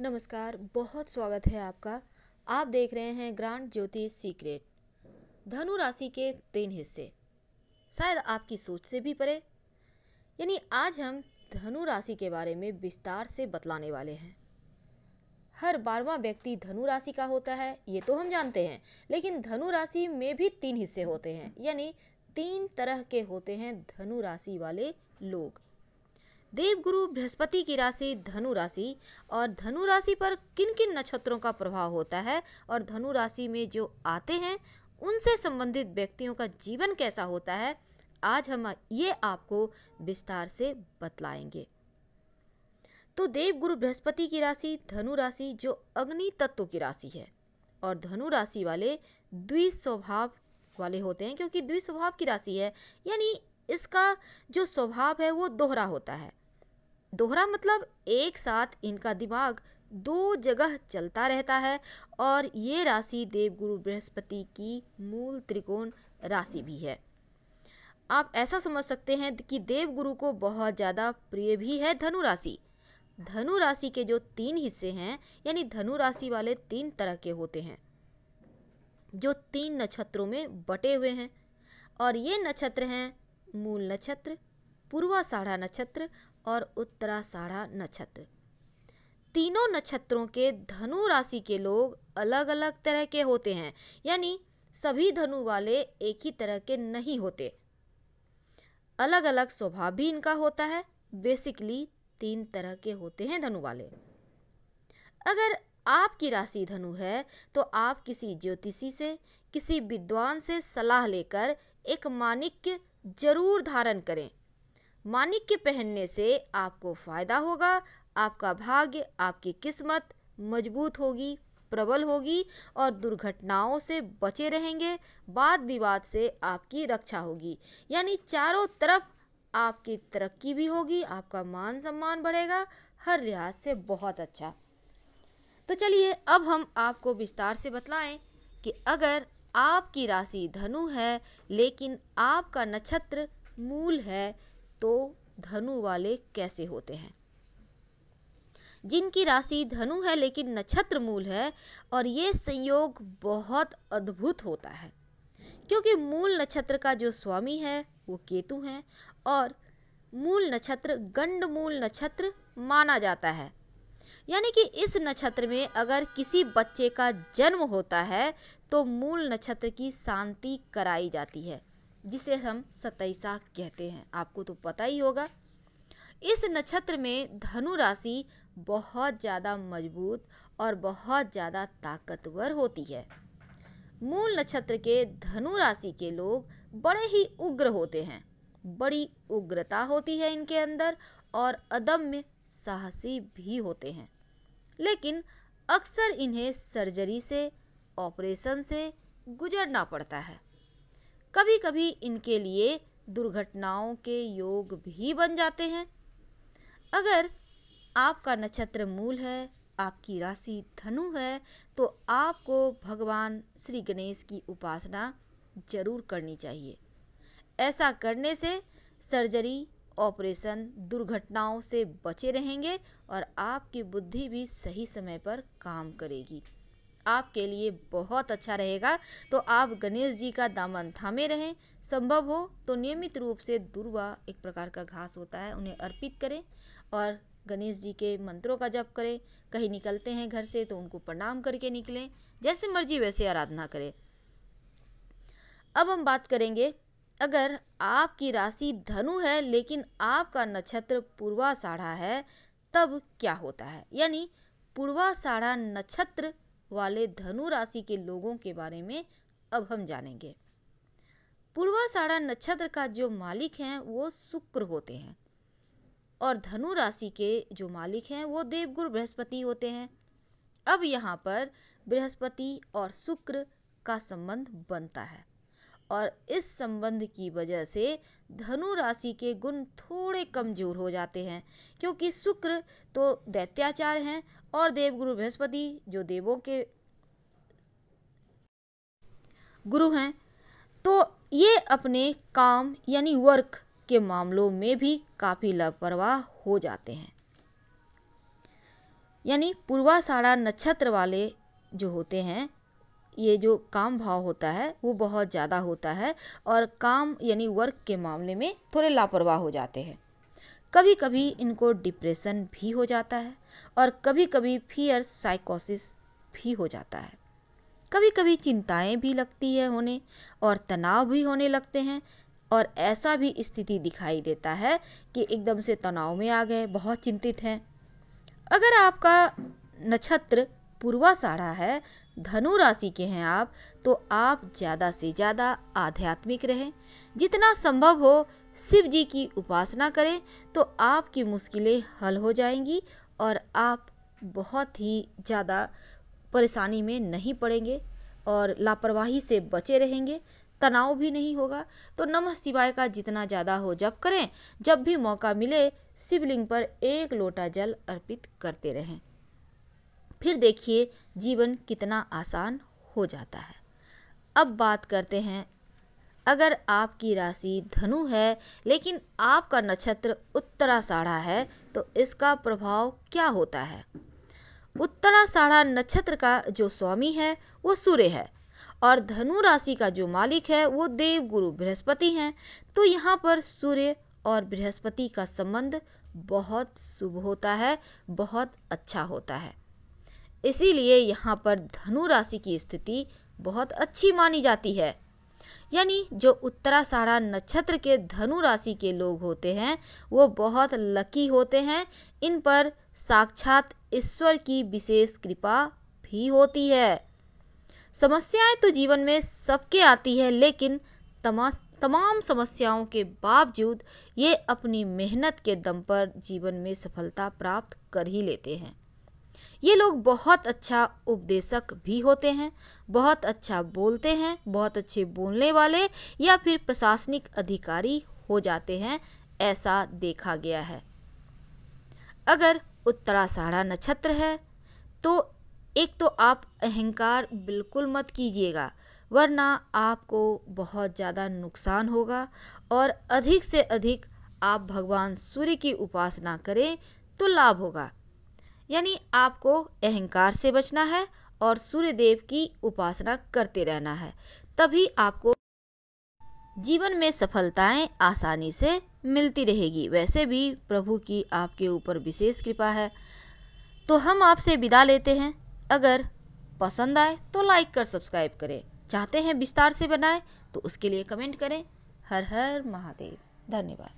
नमस्कार बहुत स्वागत है आपका आप देख रहे हैं ग्रांड ज्योति सीक्रेट धनु राशि के तीन हिस्से शायद आपकी सोच से भी परे यानी आज हम धनु राशि के बारे में विस्तार से बतलाने वाले हैं हर बारवा व्यक्ति धनु राशि का होता है ये तो हम जानते हैं लेकिन धनु राशि में भी तीन हिस्से होते हैं यानी तीन तरह के होते हैं धनु राशि वाले लोग देवगुरु बृहस्पति की राशि धनु राशि और धनु राशि पर किन किन नक्षत्रों का प्रभाव होता है और धनु राशि में जो आते हैं उनसे संबंधित व्यक्तियों का जीवन कैसा होता है आज हम ये आपको विस्तार से बतलाएंगे तो देवगुरु बृहस्पति की राशि धनु राशि जो अग्नि तत्व की राशि है और धनु राशि वाले द्विस्वभाव वाले होते हैं क्योंकि द्विस्वभाव की राशि है यानी इसका जो स्वभाव है वो दोहरा होता है दोहरा मतलब एक साथ इनका दिमाग दो जगह चलता रहता है और ये राशि देवगुरु बृहस्पति की मूल त्रिकोण राशि भी है आप ऐसा समझ सकते हैं कि देवगुरु को बहुत ज़्यादा प्रिय भी है धनु राशि धनु राशि के जो तीन हिस्से हैं यानी धनु राशि वाले तीन तरह के होते हैं जो तीन नक्षत्रों में बटे हुए हैं और ये नक्षत्र हैं मूल नक्षत्र पूर्वा साढ़ा नक्षत्र और उत्तराषाढ़ा नक्षत्र तीनों नक्षत्रों के धनु राशि के लोग अलग अलग तरह के होते हैं यानी सभी धनु वाले एक ही तरह के नहीं होते अलग अलग स्वभाव भी इनका होता है बेसिकली तीन तरह के होते हैं धनु वाले अगर आपकी राशि धनु है तो आप किसी ज्योतिषी से किसी विद्वान से सलाह लेकर एक मानिक जरूर धारण करें मानिक के पहनने से आपको फायदा होगा आपका भाग्य आपकी किस्मत मजबूत होगी प्रबल होगी और दुर्घटनाओं से बचे रहेंगे वाद विवाद से आपकी रक्षा होगी यानी चारों तरफ आपकी तरक्की भी होगी आपका मान सम्मान बढ़ेगा हर लिहाज से बहुत अच्छा तो चलिए अब हम आपको विस्तार से बतलाएं कि अगर आपकी राशि धनु है लेकिन आपका नक्षत्र मूल है तो धनु वाले कैसे होते हैं जिनकी राशि धनु है लेकिन नक्षत्र मूल है और ये संयोग बहुत अद्भुत होता है क्योंकि मूल नक्षत्र का जो स्वामी है वो केतु है और मूल नक्षत्र गंड मूल नक्षत्र माना जाता है यानी कि इस नक्षत्र में अगर किसी बच्चे का जन्म होता है तो मूल नक्षत्र की शांति कराई जाती है जिसे हम सतैसा कहते हैं आपको तो पता ही होगा इस नक्षत्र में धनु राशि बहुत ज़्यादा मजबूत और बहुत ज़्यादा ताकतवर होती है मूल नक्षत्र के धनु राशि के लोग बड़े ही उग्र होते हैं बड़ी उग्रता होती है इनके अंदर और अदम्य साहसी भी होते हैं लेकिन अक्सर इन्हें सर्जरी से ऑपरेशन से गुजरना पड़ता है कभी कभी इनके लिए दुर्घटनाओं के योग भी बन जाते हैं अगर आपका नक्षत्र मूल है आपकी राशि धनु है तो आपको भगवान श्री गणेश की उपासना जरूर करनी चाहिए ऐसा करने से सर्जरी ऑपरेशन दुर्घटनाओं से बचे रहेंगे और आपकी बुद्धि भी सही समय पर काम करेगी आपके लिए बहुत अच्छा रहेगा तो आप गणेश जी का दामन थामे रहें संभव हो तो नियमित रूप से दुर्वा एक प्रकार का घास होता है उन्हें अर्पित करें और गणेश जी के मंत्रों का जप करें कहीं निकलते हैं घर से तो उनको प्रणाम करके निकलें जैसे मर्जी वैसे आराधना करें अब हम बात करेंगे अगर आपकी राशि धनु है लेकिन आपका नक्षत्र पूर्वाषाढ़ा है तब क्या होता है यानी पूर्वाषाढ़ा नक्षत्र वाले धनु राशि के लोगों के बारे में अब हम जानेंगे पूर्वाषाढ़ा नक्षत्र का जो मालिक हैं वो शुक्र होते हैं और धनु राशि के जो मालिक हैं वो देवगुरु बृहस्पति होते हैं अब यहाँ पर बृहस्पति और शुक्र का संबंध बनता है और इस संबंध की वजह से धनु राशि के गुण थोड़े कमज़ोर हो जाते हैं क्योंकि शुक्र तो दैत्याचार हैं और देवगुरु बृहस्पति जो देवों के गुरु हैं तो ये अपने काम यानी वर्क के मामलों में भी काफ़ी लापरवाह हो जाते हैं यानी पूर्वाषाढ़ा नक्षत्र वाले जो होते हैं ये जो काम भाव होता है वो बहुत ज़्यादा होता है और काम यानी वर्क के मामले में थोड़े लापरवाह हो जाते हैं कभी कभी इनको डिप्रेशन भी हो जाता है और कभी कभी फियर साइकोसिस भी हो जाता है कभी कभी चिंताएं भी लगती है होने और तनाव भी होने लगते हैं और ऐसा भी स्थिति दिखाई देता है कि एकदम से तनाव में आ गए बहुत चिंतित हैं अगर आपका नक्षत्र साढ़ा है धनु राशि के हैं आप तो आप ज़्यादा से ज़्यादा आध्यात्मिक रहें जितना संभव हो शिव जी की उपासना करें तो आपकी मुश्किलें हल हो जाएंगी और आप बहुत ही ज़्यादा परेशानी में नहीं पड़ेंगे और लापरवाही से बचे रहेंगे तनाव भी नहीं होगा तो नमः शिवाय का जितना ज़्यादा हो जब करें जब भी मौका मिले शिवलिंग पर एक लोटा जल अर्पित करते रहें फिर देखिए जीवन कितना आसान हो जाता है अब बात करते हैं अगर आपकी राशि धनु है लेकिन आपका नक्षत्र उत्तरा साढ़ा है तो इसका प्रभाव क्या होता है उत्तरा साढ़ा नक्षत्र का जो स्वामी है वो सूर्य है और धनु राशि का जो मालिक है वो देव गुरु बृहस्पति हैं तो यहाँ पर सूर्य और बृहस्पति का संबंध बहुत शुभ होता है बहुत अच्छा होता है इसीलिए यहाँ पर धनु राशि की स्थिति बहुत अच्छी मानी जाती है यानी जो उत्तरासारा नक्षत्र के धनु राशि के लोग होते हैं वो बहुत लकी होते हैं इन पर साक्षात ईश्वर की विशेष कृपा भी होती है समस्याएं तो जीवन में सबके आती है लेकिन तमास तमाम समस्याओं के बावजूद ये अपनी मेहनत के दम पर जीवन में सफलता प्राप्त कर ही लेते हैं ये लोग बहुत अच्छा उपदेशक भी होते हैं बहुत अच्छा बोलते हैं बहुत अच्छे बोलने वाले या फिर प्रशासनिक अधिकारी हो जाते हैं ऐसा देखा गया है अगर उत्तराषाढ़ा नक्षत्र है तो एक तो आप अहंकार बिल्कुल मत कीजिएगा वरना आपको बहुत ज़्यादा नुकसान होगा और अधिक से अधिक आप भगवान सूर्य की उपासना करें तो लाभ होगा यानी आपको अहंकार से बचना है और सूर्यदेव की उपासना करते रहना है तभी आपको जीवन में सफलताएं आसानी से मिलती रहेगी वैसे भी प्रभु की आपके ऊपर विशेष कृपा है तो हम आपसे विदा लेते हैं अगर पसंद आए तो लाइक कर सब्सक्राइब करें चाहते हैं विस्तार से बनाए तो उसके लिए कमेंट करें हर हर महादेव धन्यवाद